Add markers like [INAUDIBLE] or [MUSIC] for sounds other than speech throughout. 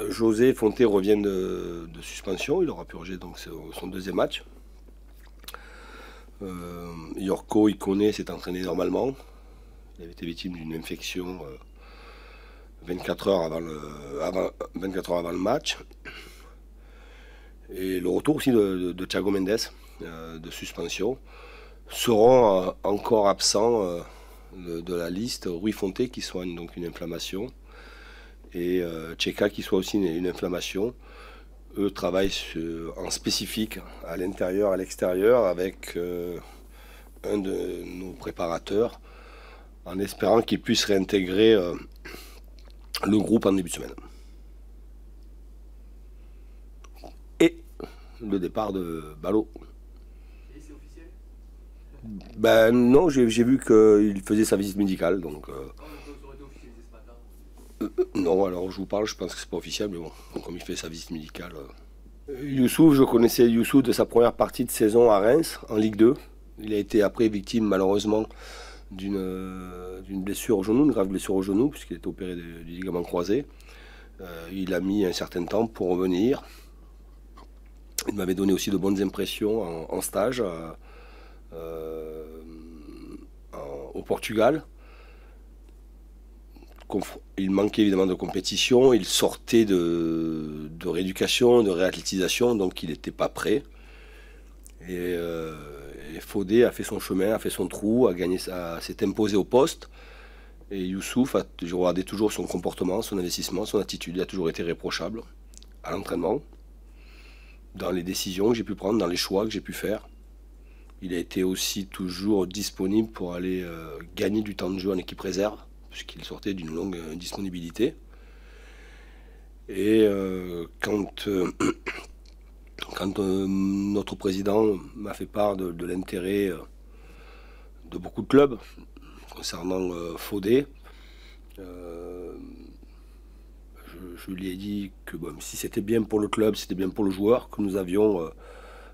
José Fonté revient de, suspension, il aura purgé donc son deuxième match. Euh, Yorko, il connaît, s'est entraîné normalement. Il avait été victime d'une infection 24, euh, heures avant le, match. Et le retour aussi de, Thiago Mendes, euh, de suspension, seront encore absents de, la liste. Rui Fonté qui soigne donc une inflammation et euh, Tcheka qui soit aussi une, inflammation. Eux travaillent en spécifique à l'intérieur, à l'extérieur avec euh, un de nos préparateurs en espérant qu'ils puissent réintégrer euh, le groupe en début de semaine. Et le départ de Ballot. Ben non, j'ai, vu qu'il faisait sa visite médicale donc. Ah non, alors je vous parle, je pense que c'est pas officiel, mais bon, comme il fait sa visite médicale. Euh. Youssouf, je connaissais Youssouf de sa première partie de saison à Reims, en Ligue 2. Il a été après victime, malheureusement, euh, d'une blessure au genou, une grave blessure au genou, puisqu'il a été opéré du ligament croisé. Euh, il a mis un certain temps pour revenir. Il m'avait donné aussi de bonnes impressions en, stage au Portugal il manquait évidemment de compétition, il sortait de, rééducation, de réathlétisation, donc il n'était pas prêt. Et, euh, Fodé a fait son chemin, a fait son trou, a gagné, s'est imposé au poste. Et Youssouf, a, je regardais toujours son comportement, son investissement, son attitude, il a toujours été réprochable à l'entraînement, dans les décisions que j'ai pu prendre, dans les choix que j'ai pu faire. Il a été aussi toujours disponible pour aller euh, gagner du temps de jeu en équipe réserve puisqu'il sortait d'une longue euh, disponibilité. Et euh, quand, euh, [COUGHS] notre président m'a fait part de, l'intérêt de beaucoup de clubs concernant Faudet, je, lui ai dit que si c'était bien pour le club, c'était bien pour le joueur, que nous avions,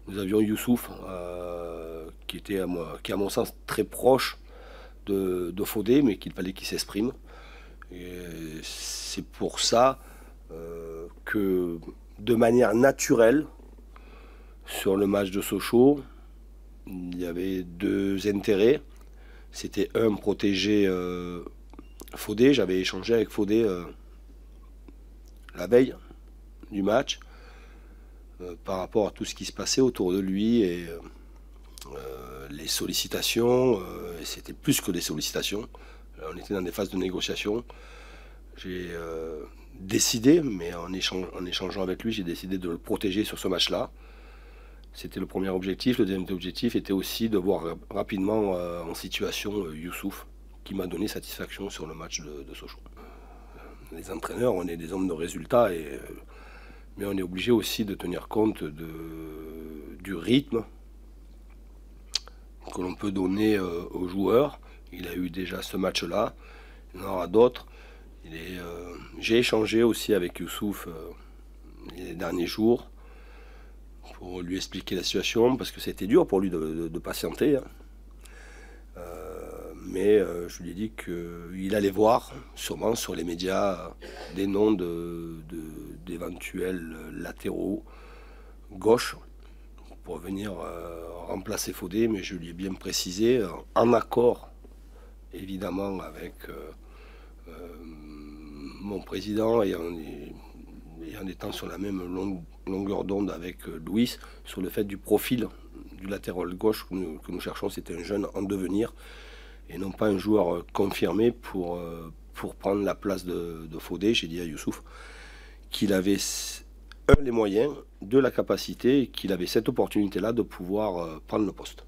nous avions Youssouf, qui était à, moi, qui à mon sens très proche de, de mais qu'il fallait qu'il s'exprime. C'est pour ça euh, que, de manière naturelle, sur le match de Sochaux, il y avait deux intérêts. C'était un, protéger euh, J'avais échangé avec Faudet euh, la veille du match euh, par rapport à tout ce qui se passait autour de lui et euh, les sollicitations, euh, c'était plus que des sollicitations, euh, on était dans des phases de négociation. J'ai décidé, mais en, échangeant avec lui, j'ai décidé de le protéger sur ce match-là. C'était le premier objectif. Le deuxième objectif était aussi de voir rapidement en situation Youssouf, qui m'a donné satisfaction sur le match de, de, Sochaux. Les entraîneurs, on est des hommes de résultats, et, mais on est obligé aussi de tenir compte du rythme, que l'on peut donner euh, aux joueurs. Il a eu déjà ce match-là, il en aura d'autres. Euh, j'ai échangé aussi avec Youssouf euh, les derniers jours pour lui expliquer la situation, parce que c'était dur pour lui de, patienter. Hein. mais je lui ai dit qu'il allait voir, sûrement sur les médias, des noms d'éventuels latéraux gauches pour venir euh, remplacer Faudet, mais je lui ai bien précisé, euh, en accord évidemment avec euh, mon président et en, étant sur la même longueur d'onde avec Louis sur le fait du profil du latéral gauche que nous, cherchons. C'était un jeune en devenir et non pas un joueur confirmé pour, pour prendre la place de, de J'ai dit à Youssouf qu'il avait un, les moyens, de la capacité, qu'il avait cette opportunité-là de pouvoir euh, prendre le poste.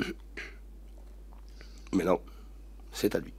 [COUGHS] Mais non, c'est à lui.